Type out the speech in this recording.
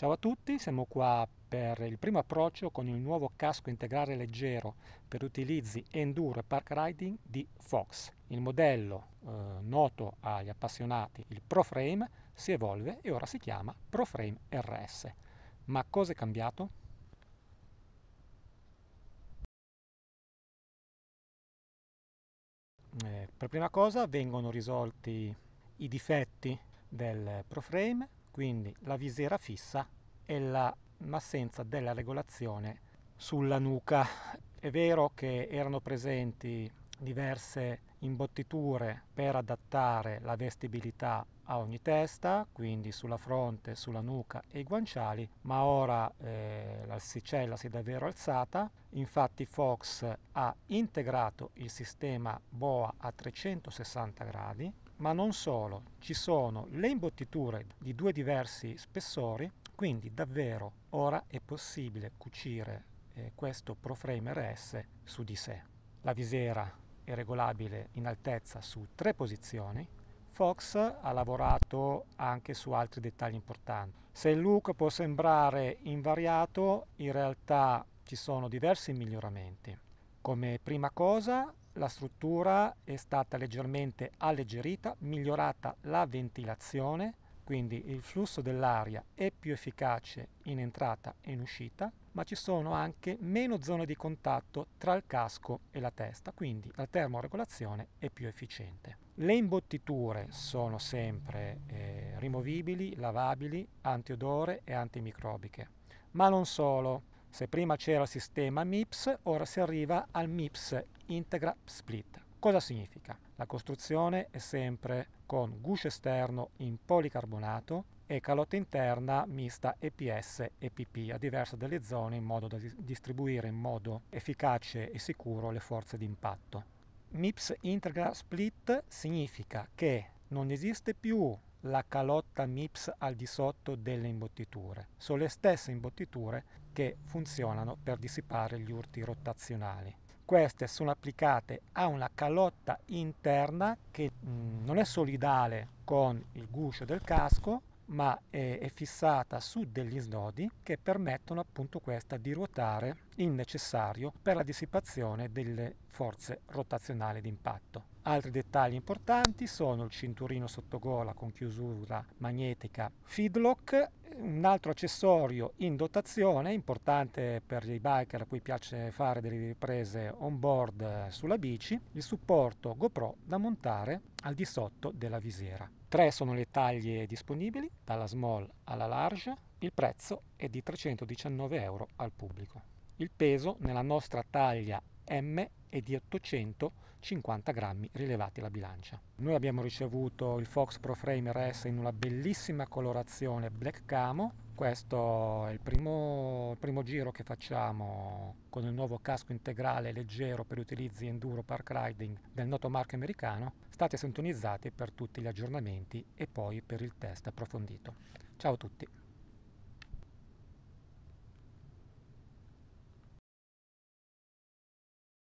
Ciao a tutti, siamo qua per il primo approccio con il nuovo casco integrale leggero per utilizzi enduro e park riding di Fox. Il modello eh, noto agli appassionati, il ProFrame, si evolve e ora si chiama ProFrame RS. Ma cosa è cambiato? Eh, per prima cosa vengono risolti i difetti del ProFrame quindi la visiera fissa e l'assenza la della regolazione sulla nuca. È vero che erano presenti diverse imbottiture per adattare la vestibilità a ogni testa, quindi sulla fronte, sulla nuca e i guanciali, ma ora eh, l'alsicella si è davvero alzata, infatti Fox ha integrato il sistema BOA a 360 gradi, ma non solo, ci sono le imbottiture di due diversi spessori, quindi davvero ora è possibile cucire eh, questo Proframer S su di sé. La visiera è regolabile in altezza su tre posizioni. Fox ha lavorato anche su altri dettagli importanti. Se il look può sembrare invariato, in realtà ci sono diversi miglioramenti. Come prima cosa, la struttura è stata leggermente alleggerita, migliorata la ventilazione, quindi il flusso dell'aria è più efficace in entrata e in uscita, ma ci sono anche meno zone di contatto tra il casco e la testa, quindi la termoregolazione è più efficiente. Le imbottiture sono sempre eh, rimovibili, lavabili, antiodore e antimicrobiche. Ma non solo. Se prima c'era il sistema MIPS, ora si arriva al MIPS Integra Split. Cosa significa? La costruzione è sempre con guscio esterno in policarbonato e calotta interna mista EPS e PP a diverse delle zone in modo da distribuire in modo efficace e sicuro le forze di impatto. MIPS integra split significa che non esiste più la calotta MIPS al di sotto delle imbottiture. Sono le stesse imbottiture che funzionano per dissipare gli urti rotazionali queste sono applicate a una calotta interna che mh, mm, non è solidale con il guscio del casco ma è, è fissata su degli snodi che permettono appunto questa di ruotare il necessario per la dissipazione delle forze rotazionali d'impatto. Altri dettagli importanti sono il cinturino sottogola con chiusura magnetica feedlock un altro accessorio in dotazione, importante per i biker a cui piace fare delle riprese on board eh, sulla bici, il supporto GoPro da montare al di sotto della visiera. Tre sono le taglie disponibili, dalla small alla large, il prezzo è di 319 euro al pubblico. Il peso nella nostra taglia m e di 850 grammi rilevati alla bilancia. Noi abbiamo ricevuto il Fox Pro Frame RS in una bellissima colorazione black camo, questo è il primo, il primo giro che facciamo con il nuovo casco integrale leggero per utilizzi enduro park riding del noto marchio americano. State sintonizzati per tutti gli aggiornamenti e poi per il test approfondito. Ciao a tutti!